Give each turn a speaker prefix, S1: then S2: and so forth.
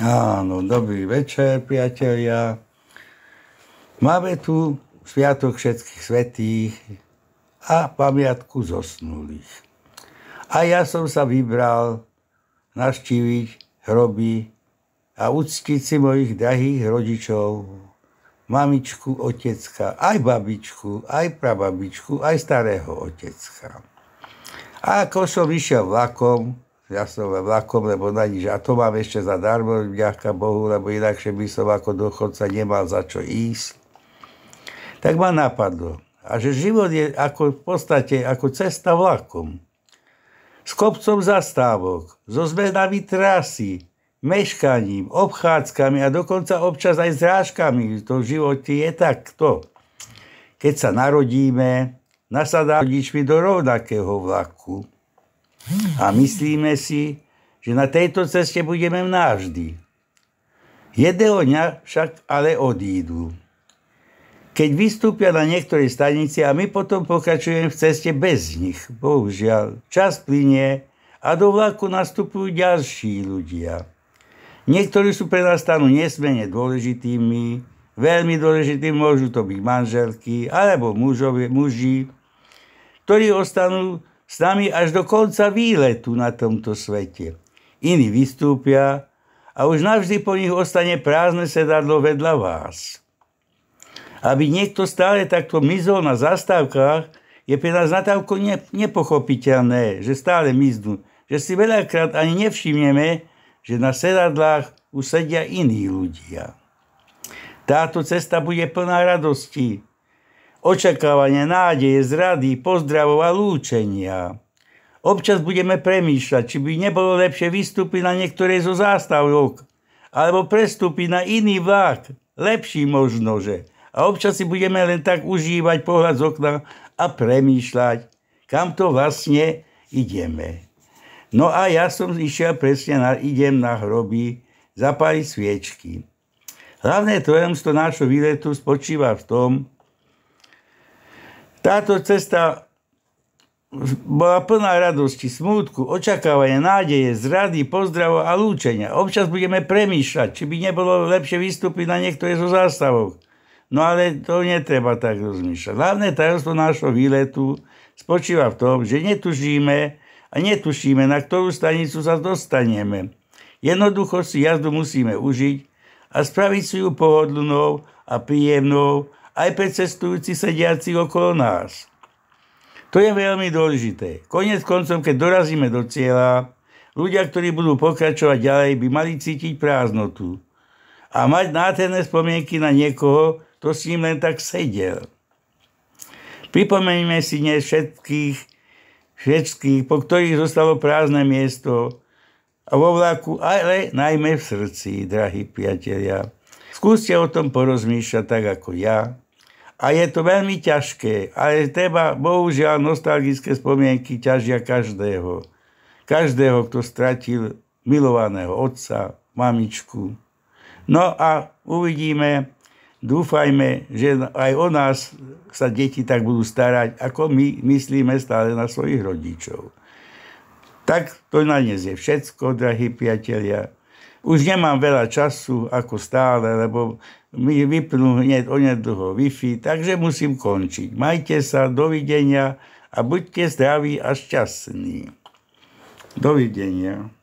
S1: Áno, dobrý večer, priatelia. Máme tu Sviatok všetkých svetých a pamiatku zosnulých. A ja som sa vybral naštíviť hroby a uctiť si mojich drahých rodičov, mamičku, otecka, aj babičku, aj prababičku, aj starého otecka. A ako som išiel vlakom, jazdové vlakom, lebo na nič. A to mám ešte zadarmo, ďaká Bohu, lebo inakšie by som ako dochodca nemal za čo ísť. Tak ma napadlo. A že život je ako v podstate ako cesta vlakom. S kopcom zastávok, so zmenami trasy, meškaním, obchádzkami a dokonca občas aj zrážkami. To v živote je takto. Keď sa narodíme, nasadá rodičmi do rovnakého vlaku. A myslíme si, že na tejto ceste budeme navždy. Jedného dňa však ale odídu. Keď vystúpia na niektorej stanici a my potom pokračujeme v ceste bez nich, bohužiaľ, čas plinie a do vlaku nastupujú ďalší ľudia. Niektorí sú pre nás stanú nesmene dôležitými, veľmi dôležitými môžu to byť manželky alebo mužovi, muži, ktorí ostanú s nami až do konca výletu na tomto svete. Iní vystúpia a už navždy po nich ostane prázdne sedadlo vedľa vás. Aby niekto stále takto mizol na zastávkach, je pre nás natávko nepochopiteľné, že stále miznú, že si veľakrát ani nevšimneme, že na sedadlách usedia iní ľudia. Táto cesta bude plná radosti, očakávania, nádeje, zrady, pozdravov a lúčenia. Občas budeme premýšľať, či by nebolo lepšie vystúpiť na niektoré zo zástavok, alebo prestúpiť na iný vlak, lepší možnože. A občas si budeme len tak užívať pohľad z okna a premýšľať, kam to vlastne ideme. No a ja som išiel presne, na, idem na hroby zapáliť sviečky. Hlavné tajomstvo nášho výletu spočíva v tom, táto cesta bola plná radosti, smútku, očakávania, nádeje, zrady, pozdravov a lúčenia. Občas budeme premýšľať, či by nebolo lepšie vystúpiť na niektoré zo zástavok. No ale to netreba tak rozmýšľať. Hlavné tajomstvo nášho výletu spočíva v tom, že netužíme a netušíme, na ktorú stanicu sa dostaneme. Jednoducho si jazdu musíme užiť a spraviť si ju pohodlnou a príjemnou aj pre cestujúci sediaci okolo nás. To je veľmi dôležité. Konec koncom, keď dorazíme do cieľa, ľudia, ktorí budú pokračovať ďalej, by mali cítiť prázdnotu a mať nádherné spomienky na niekoho, kto s ním len tak sedel. Pripomeňme si dnes všetkých, všetkých, po ktorých zostalo prázdne miesto a vo vlaku, ale najmä v srdci, drahí priatelia. Skúste o tom porozmýšľať tak ako ja. A je to veľmi ťažké. A je treba, bohužiaľ, nostalgické spomienky ťažia každého. Každého, kto stratil milovaného otca, mamičku. No a uvidíme, dúfajme, že aj o nás sa deti tak budú starať, ako my myslíme stále na svojich rodičov. Tak to na dnes je všetko, drahí priatelia. Už nemám veľa času, ako stále, lebo mi vypnú hneď onedlho Wi-Fi, takže musím končiť. Majte sa, dovidenia a buďte zdraví a šťastní. Dovidenia.